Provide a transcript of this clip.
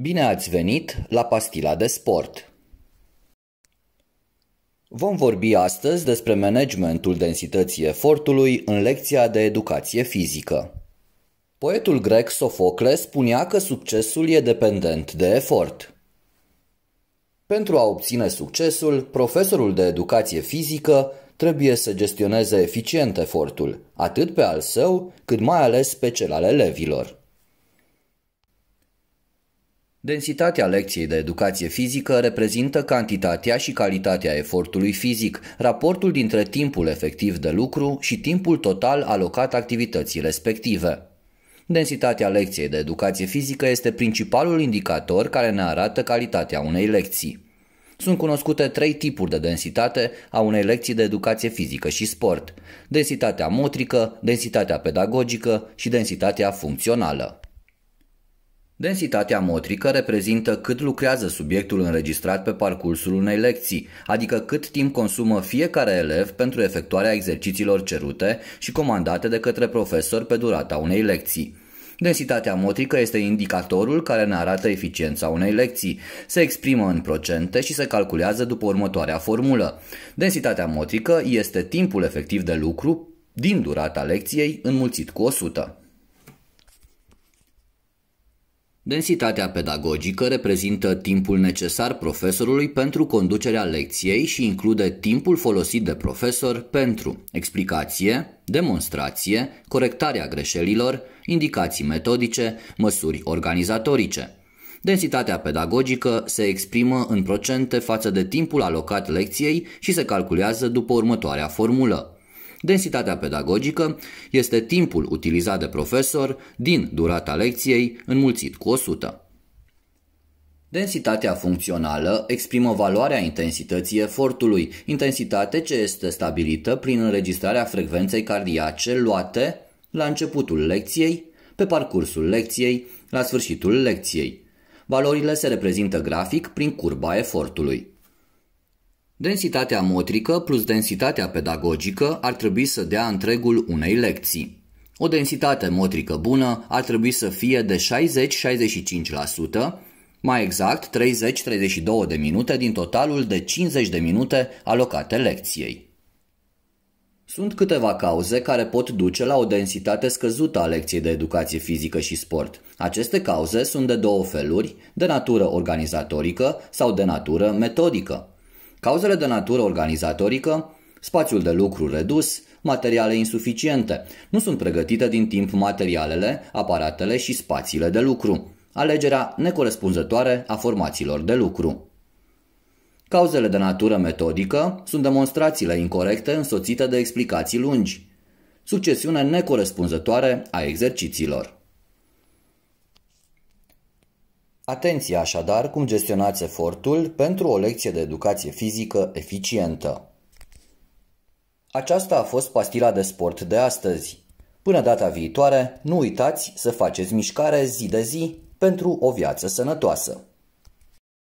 Bine ați venit la Pastila de Sport! Vom vorbi astăzi despre managementul densității efortului în lecția de educație fizică. Poetul grec Sofocle spunea că succesul e dependent de efort. Pentru a obține succesul, profesorul de educație fizică trebuie să gestioneze eficient efortul, atât pe al său, cât mai ales pe cel al elevilor. Densitatea lecției de educație fizică reprezintă cantitatea și calitatea efortului fizic, raportul dintre timpul efectiv de lucru și timpul total alocat activității respective. Densitatea lecției de educație fizică este principalul indicator care ne arată calitatea unei lecții. Sunt cunoscute trei tipuri de densitate a unei lecții de educație fizică și sport: densitatea motrică, densitatea pedagogică și densitatea funcțională. Densitatea motrică reprezintă cât lucrează subiectul înregistrat pe parcursul unei lecții, adică cât timp consumă fiecare elev pentru efectuarea exercițiilor cerute și comandate de către profesor pe durata unei lecții. Densitatea motrică este indicatorul care ne arată eficiența unei lecții. Se exprimă în procente și se calculează după următoarea formulă. Densitatea motrică este timpul efectiv de lucru din durata lecției înmulțit cu 100. Densitatea pedagogică reprezintă timpul necesar profesorului pentru conducerea lecției și include timpul folosit de profesor pentru explicație, demonstrație, corectarea greșelilor, indicații metodice, măsuri organizatorice. Densitatea pedagogică se exprimă în procente față de timpul alocat lecției și se calculează după următoarea formulă. Densitatea pedagogică este timpul utilizat de profesor din durata lecției înmulțit cu 100. Densitatea funcțională exprimă valoarea intensității efortului, intensitate ce este stabilită prin înregistrarea frecvenței cardiace luate la începutul lecției, pe parcursul lecției, la sfârșitul lecției. Valorile se reprezintă grafic prin curba efortului. Densitatea motrică plus densitatea pedagogică ar trebui să dea întregul unei lecții. O densitate motrică bună ar trebui să fie de 60-65%, mai exact 30-32 de minute din totalul de 50 de minute alocate lecției. Sunt câteva cauze care pot duce la o densitate scăzută a lecției de educație fizică și sport. Aceste cauze sunt de două feluri, de natură organizatorică sau de natură metodică. Cauzele de natură organizatorică, spațiul de lucru redus, materiale insuficiente, nu sunt pregătite din timp materialele, aparatele și spațiile de lucru, alegerea necorespunzătoare a formațiilor de lucru. Cauzele de natură metodică sunt demonstrațiile incorrecte însoțite de explicații lungi, succesiune necorespunzătoare a exercițiilor. Atenție așadar cum gestionați efortul pentru o lecție de educație fizică eficientă. Aceasta a fost pastila de sport de astăzi. Până data viitoare, nu uitați să faceți mișcare zi de zi pentru o viață sănătoasă.